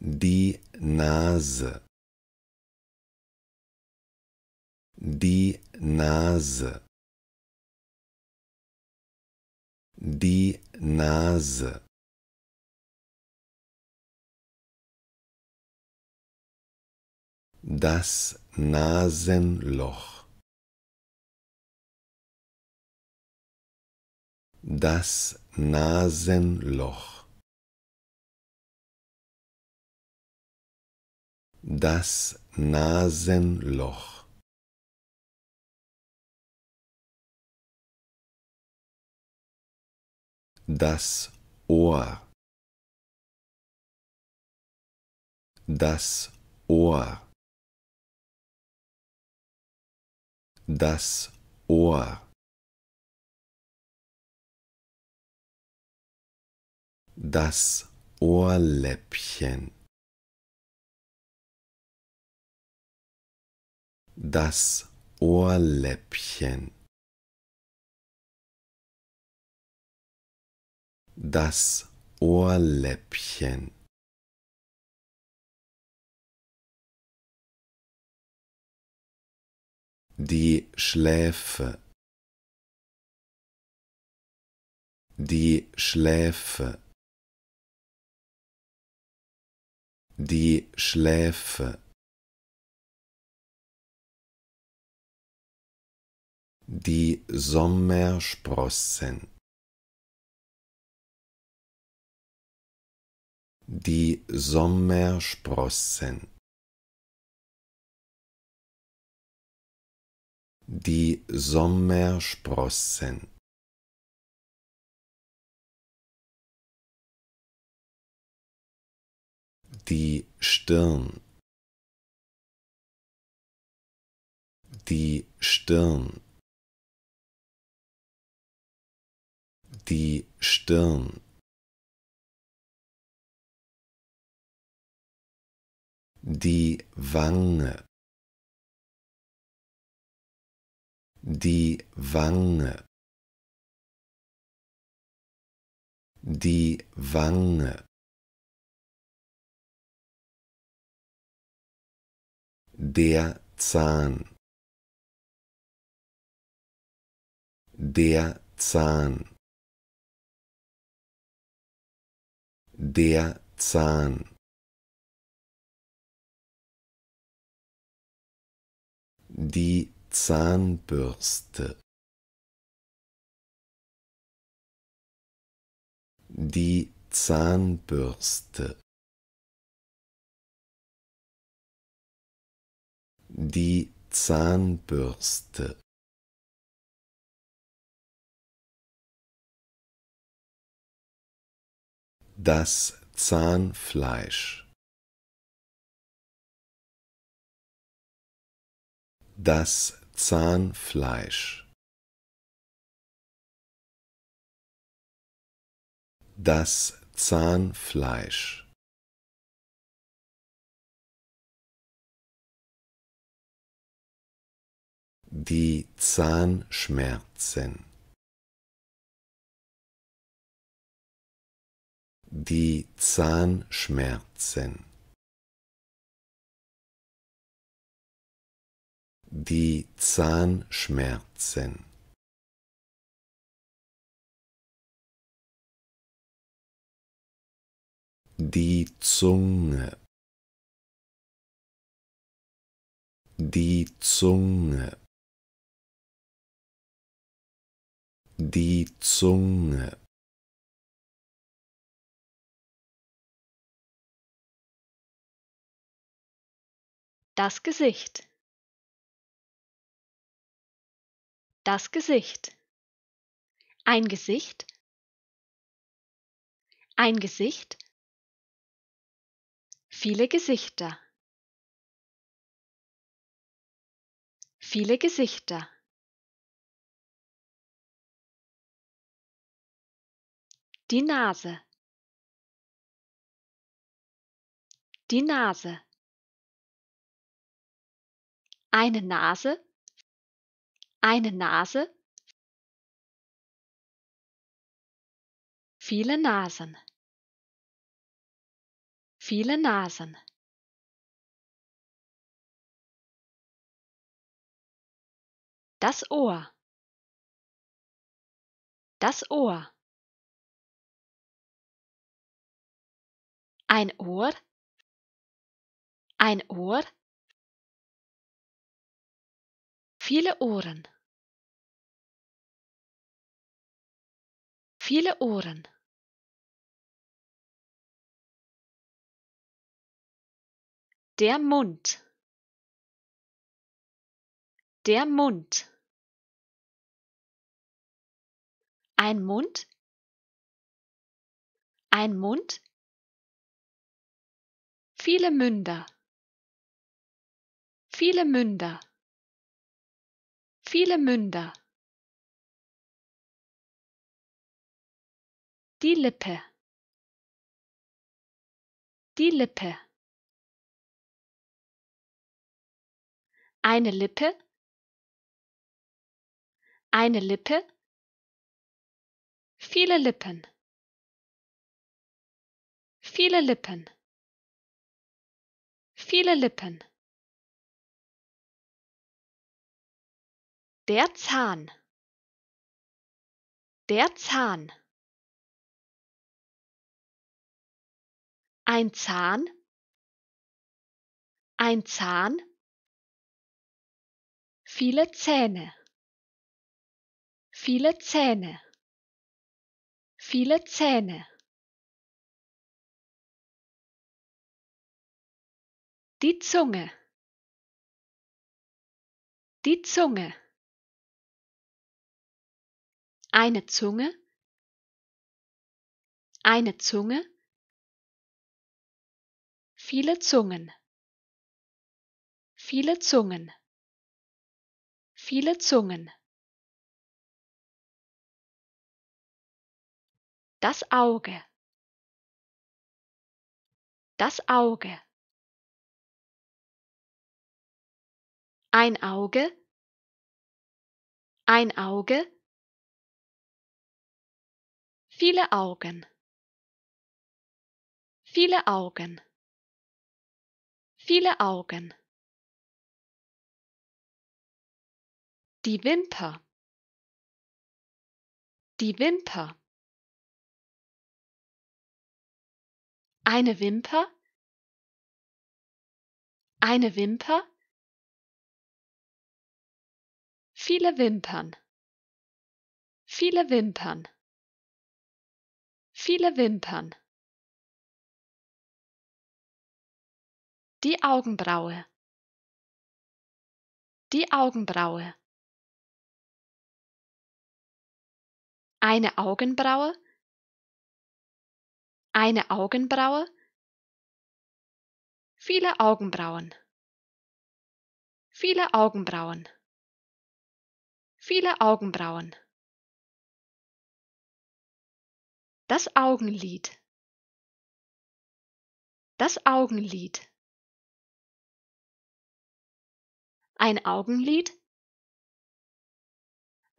die Nase die Nase die Nase das Nasenloch das Nasenloch das Nasenloch. Das Ohr. Das Ohr. Das Ohr. Das Ohrläppchen. das Ohrläppchen, das Ohrläppchen. Die Schläfe, die Schläfe, die Schläfe. die Sommersprossen. Die Sommersprossen. Die Sommersprossen. Die Stirn. Die Stirn. die Stirn. Die Wange. Die Wange. Die Wange. Der Zahn. Der Zahn. der Zahn. Die Zahnbürste. Die Zahnbürste. Die Zahnbürste. Das Zahnfleisch. Das Zahnfleisch. Das Zahnfleisch. Die Zahnschmerzen. die Zahnschmerzen, die Zahnschmerzen. Die Zunge, die Zunge, die Zunge. Das Gesicht. Das Gesicht. Ein Gesicht. Ein Gesicht. Viele Gesichter. Viele Gesichter. Die Nase. Die Nase eine Nase, eine Nase, viele Nasen, viele Nasen. Das Ohr, das Ohr. Ein Ohr, ein Ohr. Viele Ohren. Viele Ohren. Der Mund. Der Mund. Ein Mund. Ein Mund. Viele Münder. Viele Münder. Viele Münder. Die Lippe. Die Lippe. Eine Lippe. Eine Lippe. Viele Lippen. Viele Lippen. Viele Lippen. Der Zahn. Der Zahn. Ein Zahn. Ein Zahn. Viele Zähne. Viele Zähne. Viele Zähne. Die Zunge. Die Zunge eine Zunge, eine Zunge, viele Zungen, viele Zungen, viele Zungen. Das Auge, das Auge. Ein Auge, ein Auge, viele Augen viele Augen viele Augen die Wimper die Wimper eine Wimper eine Wimper viele Wimpern viele Wimpern Viele Wimpern. Die Augenbraue. Die Augenbraue. Eine Augenbraue. Eine Augenbraue. Viele Augenbrauen. Viele Augenbrauen. Viele Augenbrauen. Das Augenlid. Das Augenlid. Ein Augenlid.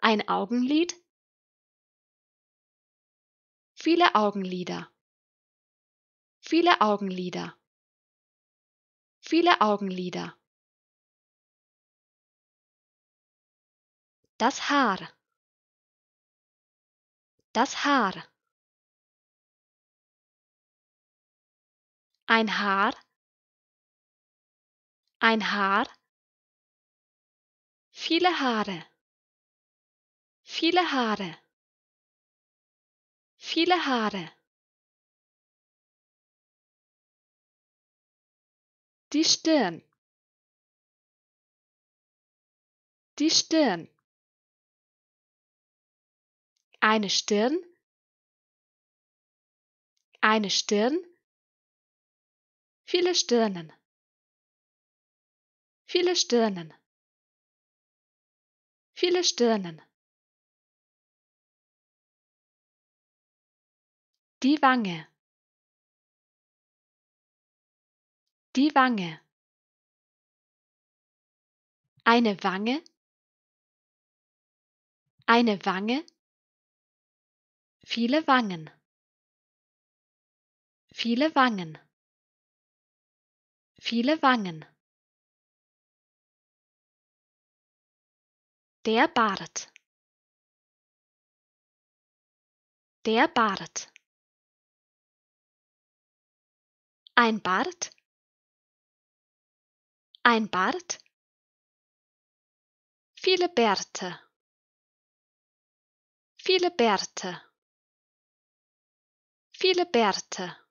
Ein Augenlid. Viele Augenlider. Viele Augenlider. Viele Augenlider. Das Haar. Das Haar. ein Haar, ein Haar, viele Haare, viele Haare, viele Haare. Die Stirn, die Stirn, eine Stirn, eine Stirn, Viele Stirnen. Viele Stirnen. Viele Stirnen. Die Wange. Die Wange. Eine Wange. Eine Wange. Viele Wangen. Viele Wangen. Viele Wangen. Der Bart. Der Bart. Ein Bart. Ein Bart. Viele Bärte. Viele Bärte. Viele Bärte.